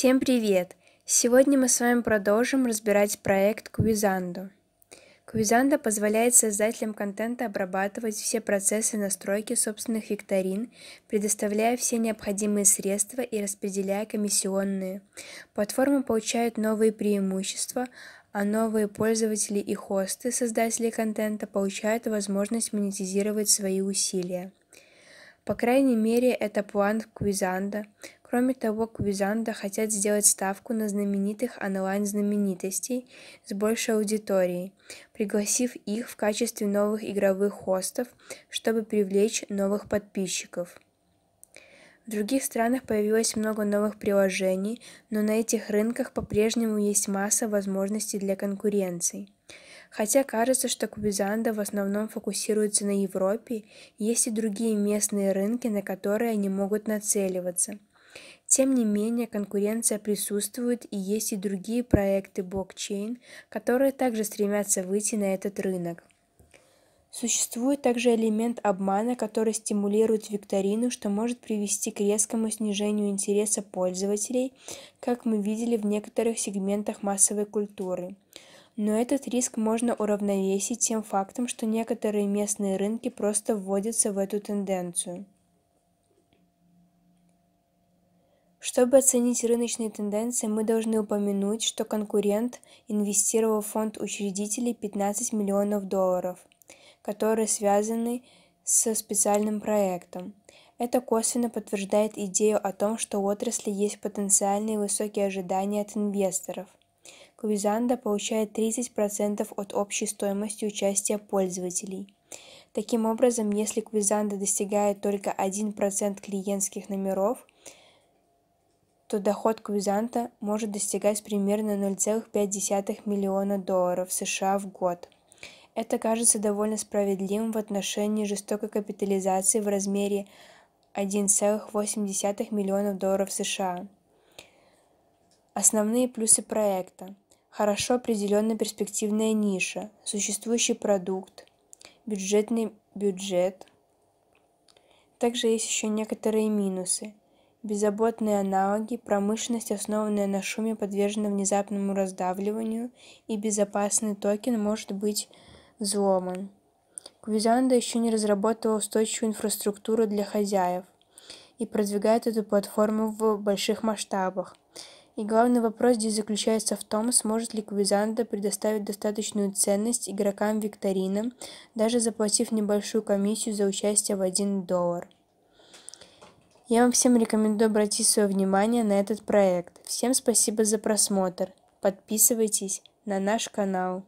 Всем привет! Сегодня мы с вами продолжим разбирать проект Квизандо. Квизандо позволяет создателям контента обрабатывать все процессы настройки собственных викторин, предоставляя все необходимые средства и распределяя комиссионные. Платформа получает новые преимущества, а новые пользователи и хосты, создатели контента, получают возможность монетизировать свои усилия. По крайней мере, это план Квизанда, Кроме того, Кубизанда хотят сделать ставку на знаменитых онлайн-знаменитостей с большей аудиторией, пригласив их в качестве новых игровых хостов, чтобы привлечь новых подписчиков. В других странах появилось много новых приложений, но на этих рынках по-прежнему есть масса возможностей для конкуренции. Хотя кажется, что Кубизанда в основном фокусируется на Европе, есть и другие местные рынки, на которые они могут нацеливаться – тем не менее, конкуренция присутствует и есть и другие проекты блокчейн, которые также стремятся выйти на этот рынок. Существует также элемент обмана, который стимулирует викторину, что может привести к резкому снижению интереса пользователей, как мы видели в некоторых сегментах массовой культуры. Но этот риск можно уравновесить тем фактом, что некоторые местные рынки просто вводятся в эту тенденцию. Чтобы оценить рыночные тенденции, мы должны упомянуть, что конкурент инвестировал в фонд учредителей 15 миллионов долларов, которые связаны со специальным проектом. Это косвенно подтверждает идею о том, что у отрасли есть потенциальные высокие ожидания от инвесторов. Квизанда получает 30% от общей стоимости участия пользователей. Таким образом, если Квизанда достигает только 1% клиентских номеров – то доход квизанта может достигать примерно 0,5 миллиона долларов США в год. Это кажется довольно справедливым в отношении жестокой капитализации в размере 1,8 миллионов долларов США. Основные плюсы проекта. Хорошо определенная перспективная ниша, существующий продукт, бюджетный бюджет. Также есть еще некоторые минусы – Беззаботные аналоги, промышленность, основанная на шуме, подвержена внезапному раздавливанию, и безопасный токен может быть взломан. Квизанда еще не разработала устойчивую инфраструктуру для хозяев и продвигает эту платформу в больших масштабах. И главный вопрос здесь заключается в том, сможет ли Квизанда предоставить достаточную ценность игрокам викторинам, даже заплатив небольшую комиссию за участие в 1 доллар – я вам всем рекомендую обратить свое внимание на этот проект. Всем спасибо за просмотр. Подписывайтесь на наш канал.